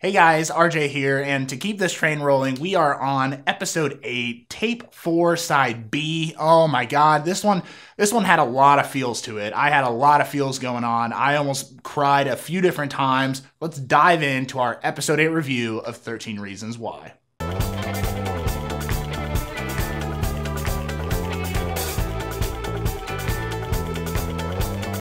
Hey guys, RJ here, and to keep this train rolling, we are on episode 8, tape 4, side B. Oh my god, this one this one had a lot of feels to it. I had a lot of feels going on. I almost cried a few different times. Let's dive into our episode 8 review of 13 Reasons Why.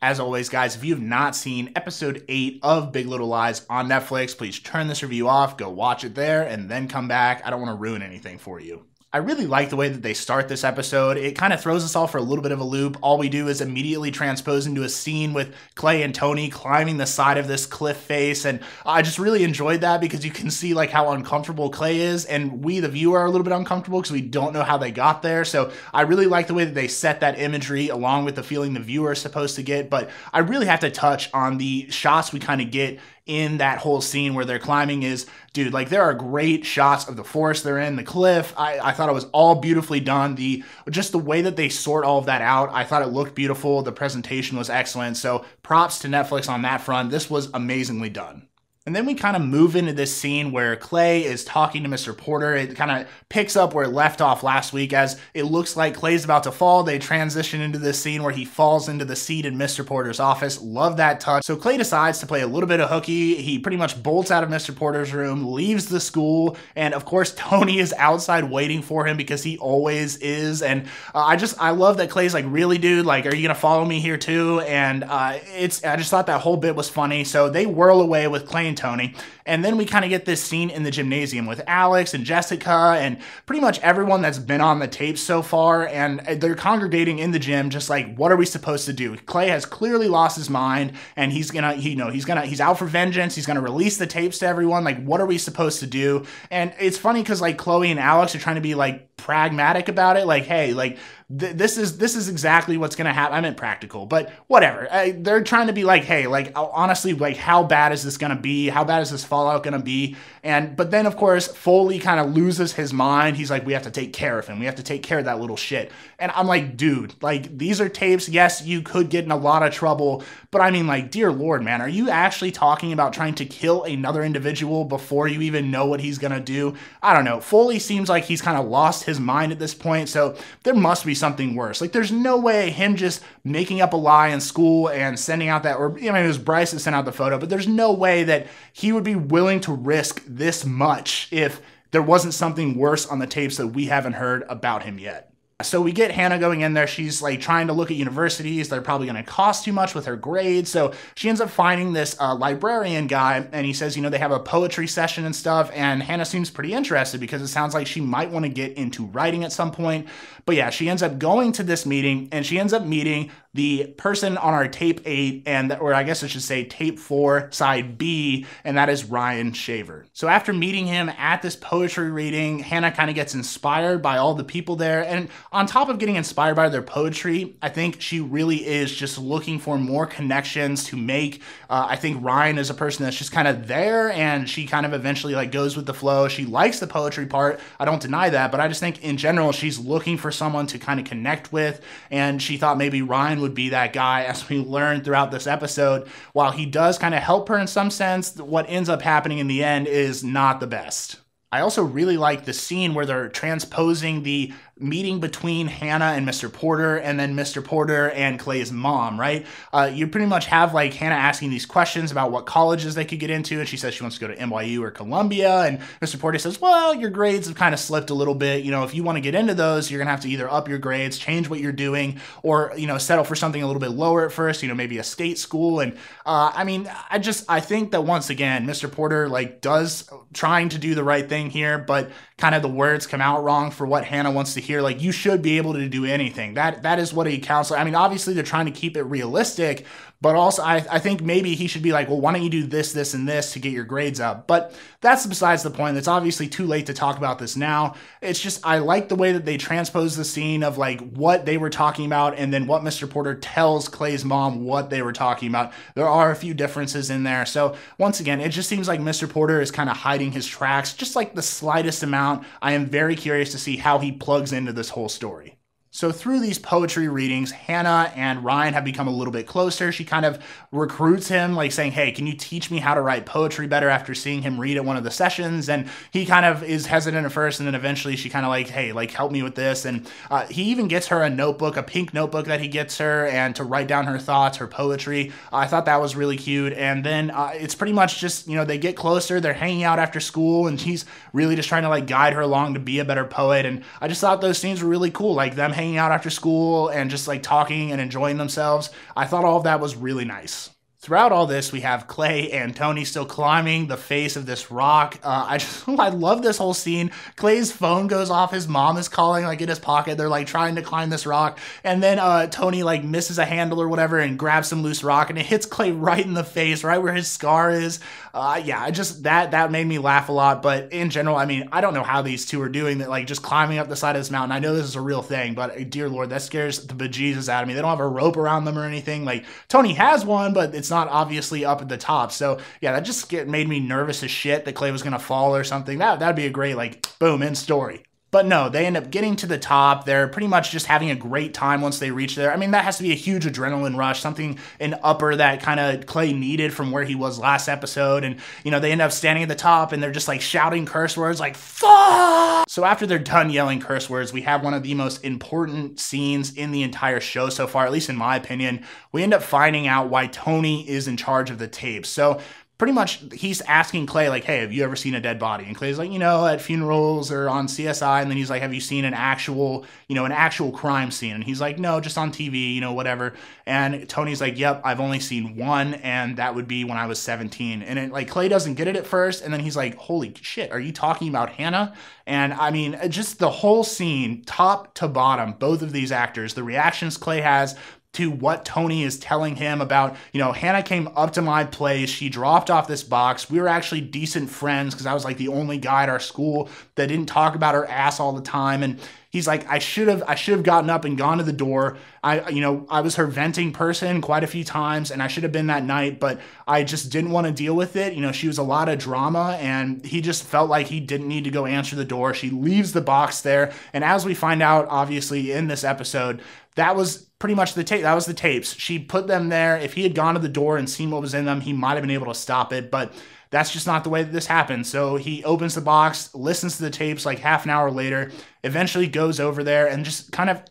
As always, guys, if you've not seen episode 8 of Big Little Lies on Netflix, please turn this review off, go watch it there, and then come back. I don't want to ruin anything for you. I really like the way that they start this episode. It kind of throws us all for a little bit of a loop. All we do is immediately transpose into a scene with Clay and Tony climbing the side of this cliff face. And I just really enjoyed that because you can see like how uncomfortable Clay is. And we, the viewer, are a little bit uncomfortable because we don't know how they got there. So I really like the way that they set that imagery along with the feeling the viewer is supposed to get. But I really have to touch on the shots we kind of get in that whole scene where they're climbing is dude like there are great shots of the forest they're in the cliff I, I thought it was all beautifully done the just the way that they sort all of that out i thought it looked beautiful the presentation was excellent so props to netflix on that front this was amazingly done and then we kind of move into this scene where Clay is talking to Mr. Porter. It kind of picks up where it left off last week as it looks like Clay's about to fall. They transition into this scene where he falls into the seat in Mr. Porter's office. Love that touch. So Clay decides to play a little bit of hooky. He pretty much bolts out of Mr. Porter's room, leaves the school, and of course Tony is outside waiting for him because he always is. And uh, I just I love that Clay's like, really, dude? Like, are you gonna follow me here too? And uh, it's I just thought that whole bit was funny. So they whirl away with Clay Tony. And then we kind of get this scene in the gymnasium with Alex and Jessica and pretty much everyone that's been on the tape so far. And they're congregating in the gym, just like, what are we supposed to do? Clay has clearly lost his mind and he's gonna, you know, he's gonna, he's out for vengeance. He's gonna release the tapes to everyone. Like, what are we supposed to do? And it's funny because like Chloe and Alex are trying to be like, pragmatic about it like hey like th- this is this is exactly what's gonna happen i meant practical but whatever I, they're trying to be like hey like honestly like how bad is this gonna be how bad is this fallout gonna be and but then of course foley kind of loses his mind he's like we have to take care of him we have to take care of that little shit and i'm like dude like these are tapes yes you could get in a lot of trouble but i mean like dear lord man are you actually talking about trying to kill another individual before you even know what he's gonna do i don't know foley seems like he's kind of lost his mind at this point, so there must be something worse. Like, there's no way him just making up a lie in school and sending out that, or I mean, it was Bryce that sent out the photo, but there's no way that he would be willing to risk this much if there wasn't something worse on the tapes that we haven't heard about him yet. So we get Hannah going in there. She's like trying to look at universities. They're probably going to cost too much with her grades. So she ends up finding this uh, librarian guy, and he says, you know, they have a poetry session and stuff. And Hannah seems pretty interested because it sounds like she might want to get into writing at some point. But yeah, she ends up going to this meeting and she ends up meeting the person on our tape eight, and or I guess I should say tape four, side B, and that is Ryan Shaver. So after meeting him at this poetry reading, Hannah kind of gets inspired by all the people there. And on top of getting inspired by their poetry, I think she really is just looking for more connections to make. Uh, I think Ryan is a person that's just kind of there and she kind of eventually like goes with the flow. She likes the poetry part. I don't deny that, but I just think in general, she's looking for someone to kind of connect with. And she thought maybe Ryan would would be that guy, as we learned throughout this episode. While he does kind of help her in some sense, what ends up happening in the end is not the best. I also really like the scene where they're transposing the meeting between Hannah and Mr. Porter, and then Mr. Porter and Clay's mom, right? Uh, you pretty much have like Hannah asking these questions about what colleges they could get into, and she says she wants to go to NYU or Columbia, and Mr. Porter says, well, your grades have kind of slipped a little bit. You know, if you want to get into those, you're gonna have to either up your grades, change what you're doing, or you know, settle for something a little bit lower at first. You know, maybe a state school. And uh, I mean, I just I think that once again, Mr. Porter like does trying to do the right thing here, but kind of the words come out wrong for what Hannah wants to here. Like you should be able to do anything. That that is what a counselor. I mean, obviously they're trying to keep it realistic, but also, I, I think maybe he should be like, well, why don't you do this, this, and this to get your grades up? But that's besides the point. It's obviously too late to talk about this now. It's just, I like the way that they transpose the scene of like what they were talking about and then what Mr. Porter tells Clay's mom what they were talking about. There are a few differences in there. So once again, it just seems like Mr. Porter is kind of hiding his tracks, just like the slightest amount. I am very curious to see how he plugs into this whole story. So through these poetry readings, Hannah and Ryan have become a little bit closer. She kind of recruits him, like saying, Hey, can you teach me how to write poetry better after seeing him read at one of the sessions? And he kind of is hesitant at first, and then eventually she kind of like, Hey, like help me with this. And uh, he even gets her a notebook, a pink notebook that he gets her, and to write down her thoughts, her poetry. Uh, I thought that was really cute. And then uh, it's pretty much just, you know, they get closer, they're hanging out after school, and he's really just trying to like guide her along to be a better poet. And I just thought those scenes were really cool, like them hanging hanging out after school and just like talking and enjoying themselves. I thought all of that was really nice. Throughout all this, we have Clay and Tony still climbing the face of this rock. Uh, I just, I love this whole scene. Clay's phone goes off. His mom is calling, like in his pocket. They're like trying to climb this rock, and then uh, Tony like misses a handle or whatever and grabs some loose rock, and it hits Clay right in the face, right where his scar is. Uh, yeah, I just that that made me laugh a lot. But in general, I mean, I don't know how these two are doing that. Like just climbing up the side of this mountain. I know this is a real thing, but dear lord, that scares the bejesus out of me. They don't have a rope around them or anything. Like Tony has one, but it's it's not obviously up at the top. So yeah, that just get, made me nervous as shit that Clay was gonna fall or something. That that'd be a great like boom in story. But no, they end up getting to the top. They're pretty much just having a great time once they reach there. I mean, that has to be a huge adrenaline rush, something an upper that kind of Clay needed from where he was last episode. And, you know, they end up standing at the top and they're just like shouting curse words like, fuck. So after they're done yelling curse words, we have one of the most important scenes in the entire show so far, at least in my opinion. We end up finding out why Tony is in charge of the tapes. So pretty much he's asking Clay like, "Hey, have you ever seen a dead body?" And Clay's like, "You know, at funerals or on CSI." And then he's like, "Have you seen an actual, you know, an actual crime scene?" And he's like, "No, just on TV, you know, whatever." And Tony's like, "Yep, I've only seen one, and that would be when I was 17." And it, like Clay doesn't get it at first, and then he's like, "Holy shit, are you talking about Hannah?" And I mean, just the whole scene, top to bottom, both of these actors, the reactions Clay has, to what Tony is telling him about, you know, Hannah came up to my place. She dropped off this box. We were actually decent friends because I was like the only guy at our school that didn't talk about her ass all the time. And he's like, I should have, I should have gotten up and gone to the door. I, you know, I was her venting person quite a few times and I should have been that night, but I just didn't want to deal with it. You know, she was a lot of drama and he just felt like he didn't need to go answer the door. She leaves the box there. And as we find out, obviously, in this episode, that was pretty much the tape. That was the tapes. She put them there. If he had gone to the door and seen what was in them, he might have been able to stop it, but that's just not the way that this happened. So he opens the box, listens to the tapes like half an hour later, eventually goes over there and just kind of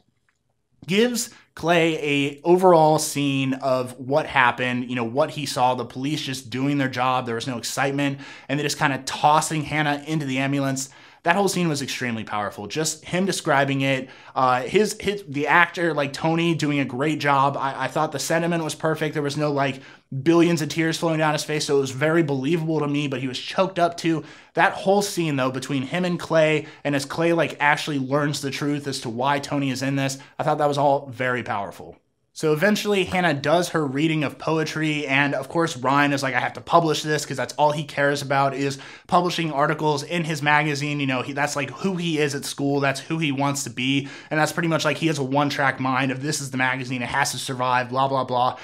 gives Clay a overall scene of what happened, you know, what he saw, the police just doing their job, there was no excitement, and they just kind of tossing Hannah into the ambulance that whole scene was extremely powerful. Just him describing it, uh, his, his the actor like Tony doing a great job. I, I thought the sentiment was perfect. There was no like billions of tears flowing down his face, so it was very believable to me. But he was choked up too. That whole scene though between him and Clay, and as Clay like actually learns the truth as to why Tony is in this, I thought that was all very powerful. So eventually, Hannah does her reading of poetry, and of course, Ryan is like, I have to publish this because that's all he cares about is publishing articles in his magazine. You know, he, that's like who he is at school, that's who he wants to be, and that's pretty much like he has a one track mind of this is the magazine, it has to survive, blah, blah, blah.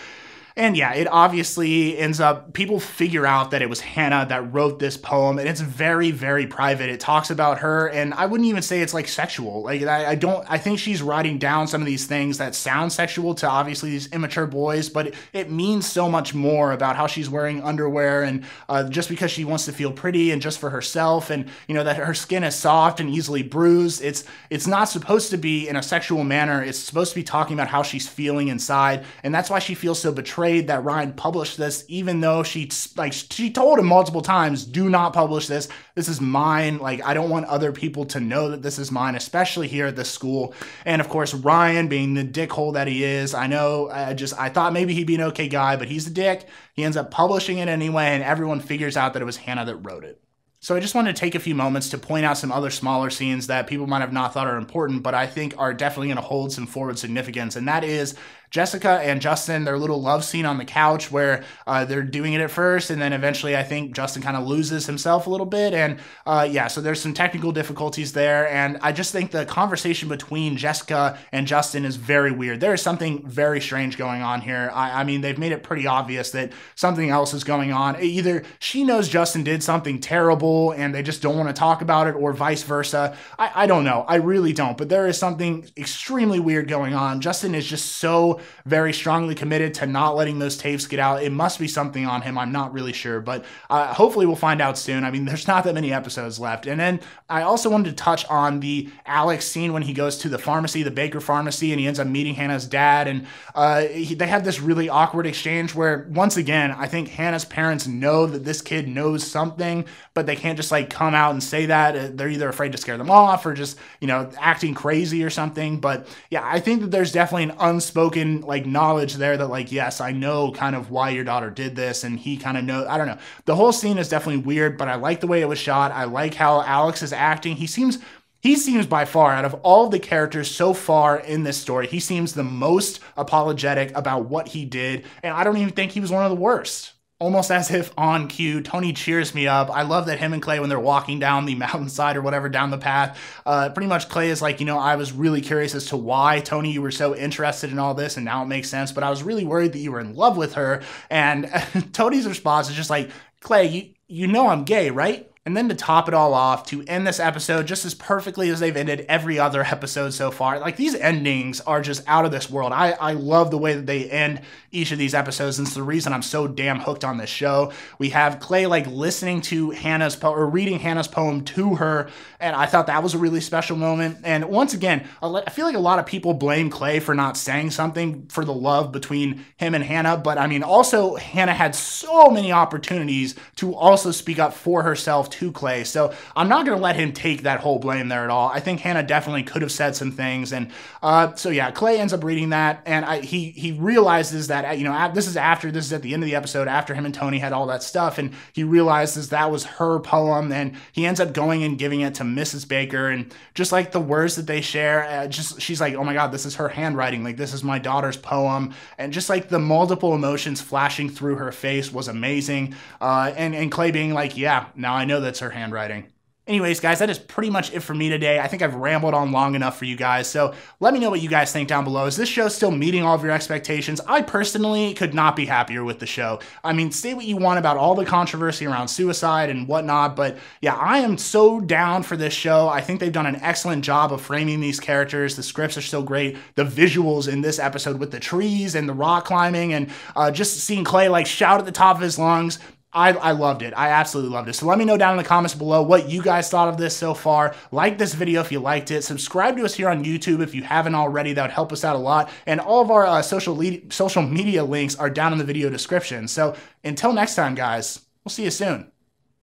And yeah, it obviously ends up, people figure out that it was Hannah that wrote this poem, and it's very, very private. It talks about her, and I wouldn't even say it's like sexual. Like, I, I don't, I think she's writing down some of these things that sound sexual to obviously these immature boys, but it, it means so much more about how she's wearing underwear and uh, just because she wants to feel pretty and just for herself, and, you know, that her skin is soft and easily bruised. It's, it's not supposed to be in a sexual manner. It's supposed to be talking about how she's feeling inside, and that's why she feels so betrayed that Ryan published this, even though she like she told him multiple times, "Do not publish this. This is mine. Like I don't want other people to know that this is mine, especially here at this school." And of course, Ryan, being the dickhole that he is, I know. I just I thought maybe he'd be an okay guy, but he's a dick. He ends up publishing it anyway, and everyone figures out that it was Hannah that wrote it. So I just wanted to take a few moments to point out some other smaller scenes that people might have not thought are important, but I think are definitely going to hold some forward significance. And that is Jessica and Justin, their little love scene on the couch where uh, they're doing it at first, and then eventually I think Justin kind of loses himself a little bit. And uh, yeah, so there's some technical difficulties there. And I just think the conversation between Jessica and Justin is very weird. There is something very strange going on here. I, I mean, they've made it pretty obvious that something else is going on. Either she knows Justin did something terrible and they just don't want to talk about it, or vice versa. I, I don't know. I really don't. But there is something extremely weird going on. Justin is just so very strongly committed to not letting those tapes get out. It must be something on him. I'm not really sure, but uh, hopefully we'll find out soon. I mean, there's not that many episodes left. And then I also wanted to touch on the Alex scene when he goes to the pharmacy, the Baker pharmacy, and he ends up meeting Hannah's dad. And uh, he, they have this really awkward exchange where, once again, I think Hannah's parents know that this kid knows something, but they can't just like come out and say that. Uh, they're either afraid to scare them off or just, you know, acting crazy or something. But yeah, I think that there's definitely an unspoken like knowledge there that like yes i know kind of why your daughter did this and he kind of know i don't know the whole scene is definitely weird but i like the way it was shot i like how alex is acting he seems he seems by far out of all the characters so far in this story he seems the most apologetic about what he did and i don't even think he was one of the worst almost as if on cue, Tony cheers me up. I love that him and Clay, when they're walking down the mountainside or whatever down the path, uh, pretty much Clay is like, you know, I was really curious as to why, Tony, you were so interested in all this, and now it makes sense, but I was really worried that you were in love with her. And Tony's response is just like, Clay, you, you know I'm gay, right? And then to top it all off, to end this episode just as perfectly as they've ended every other episode so far. Like these endings are just out of this world. I, I love the way that they end each of these episodes. And it's the reason I'm so damn hooked on this show. We have Clay like listening to Hannah's poem or reading Hannah's poem to her. And I thought that was a really special moment. And once again, I feel like a lot of people blame Clay for not saying something for the love between him and Hannah. But I mean, also, Hannah had so many opportunities to also speak up for herself to Clay. So I'm not going to let him take that whole blame there at all. I think Hannah definitely could have said some things. And uh, so, yeah, Clay ends up reading that. And I, he, he realizes that, you know, this is after, this is at the end of the episode, after him and Tony had all that stuff. And he realizes that was her poem. And he ends up going and giving it to Mrs. Baker. And just like the words that they share, uh, just she's like, oh my God, this is her handwriting. Like, this is my daughter's poem. And just like the multiple emotions flashing through her face was amazing. Uh, and, and Clay being like, yeah, now I know that's her handwriting. Anyways, guys, that is pretty much it for me today. I think I've rambled on long enough for you guys, so let me know what you guys think down below. Is this show still meeting all of your expectations? I personally could not be happier with the show. I mean, say what you want about all the controversy around suicide and whatnot, but yeah, I am so down for this show. I think they've done an excellent job of framing these characters. The scripts are still great. The visuals in this episode with the trees and the rock climbing and uh, just seeing Clay like shout at the top of his lungs, I, I, loved it. I absolutely loved it. So let me know down in the comments below what you guys thought of this so far. Like this video if you liked it. Subscribe to us here on YouTube if you haven't already. That would help us out a lot. And all of our uh, social, social media links are down in the video description. So until next time, guys, we'll see you soon.